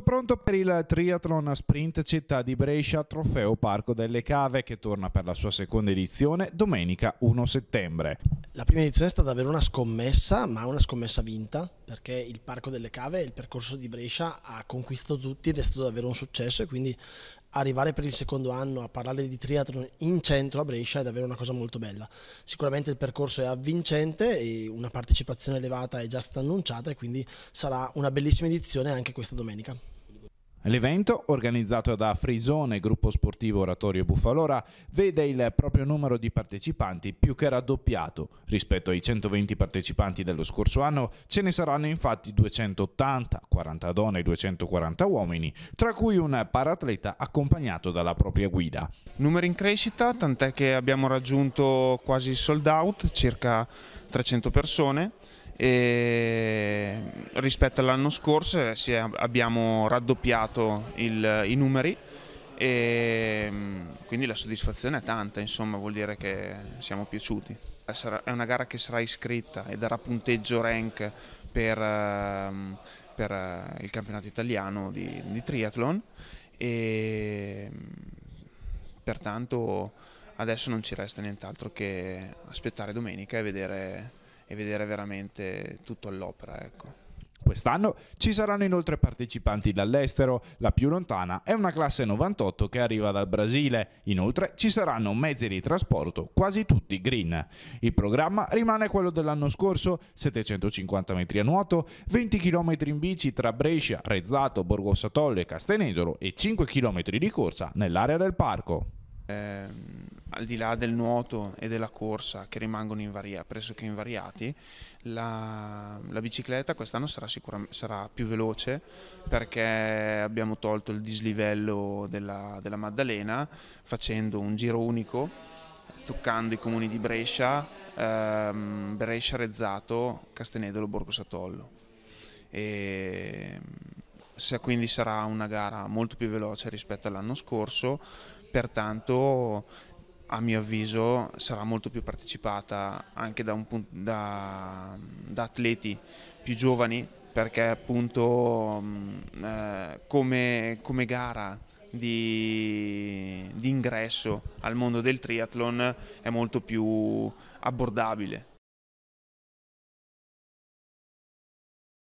Tutto pronto per il triathlon sprint città di Brescia, trofeo Parco delle Cave, che torna per la sua seconda edizione domenica 1 settembre. La prima edizione è stata davvero una scommessa, ma una scommessa vinta, perché il Parco delle Cave e il percorso di Brescia ha conquistato tutti ed è stato davvero un successo e quindi arrivare per il secondo anno a parlare di triathlon in centro a Brescia è davvero una cosa molto bella. Sicuramente il percorso è avvincente e una partecipazione elevata è già stata annunciata e quindi sarà una bellissima edizione anche questa domenica. L'evento, organizzato da Frisone, gruppo sportivo Oratorio Buffalora, vede il proprio numero di partecipanti più che raddoppiato. Rispetto ai 120 partecipanti dello scorso anno, ce ne saranno infatti 280, 40 donne e 240 uomini, tra cui un paratleta accompagnato dalla propria guida. Numeri in crescita, tant'è che abbiamo raggiunto quasi sold out, circa 300 persone e mm, rispetto all'anno scorso eh, è, abbiamo raddoppiato il, i numeri e mm, quindi la soddisfazione è tanta, insomma vuol dire che siamo piaciuti. È una gara che sarà iscritta e darà punteggio rank per, eh, mm, per eh, il campionato italiano di, di triathlon e pertanto adesso non ci resta nient'altro che aspettare domenica e vedere e vedere veramente tutto all'opera. Ecco. Quest'anno ci saranno inoltre partecipanti dall'estero, la più lontana è una classe 98 che arriva dal Brasile, inoltre ci saranno mezzi di trasporto, quasi tutti green. Il programma rimane quello dell'anno scorso, 750 metri a nuoto, 20 km in bici tra Brescia, Rezzato, Borgo Satolle, Castenedolo e 5 km di corsa nell'area del parco. Ehm al di là del nuoto e della corsa che rimangono invaria, pressoché invariati, la, la bicicletta quest'anno sarà, sarà, più veloce perché abbiamo tolto il dislivello della, della Maddalena facendo un giro unico toccando i comuni di Brescia, ehm, Brescia, Rezzato, Castenedolo, Borgo Satollo. E quindi sarà una gara molto più veloce rispetto all'anno scorso, pertanto a mio avviso sarà molto più partecipata anche da, punto, da, da atleti più giovani perché appunto mm, eh, come, come, gara di, di ingresso al mondo del triathlon è molto più abbordabile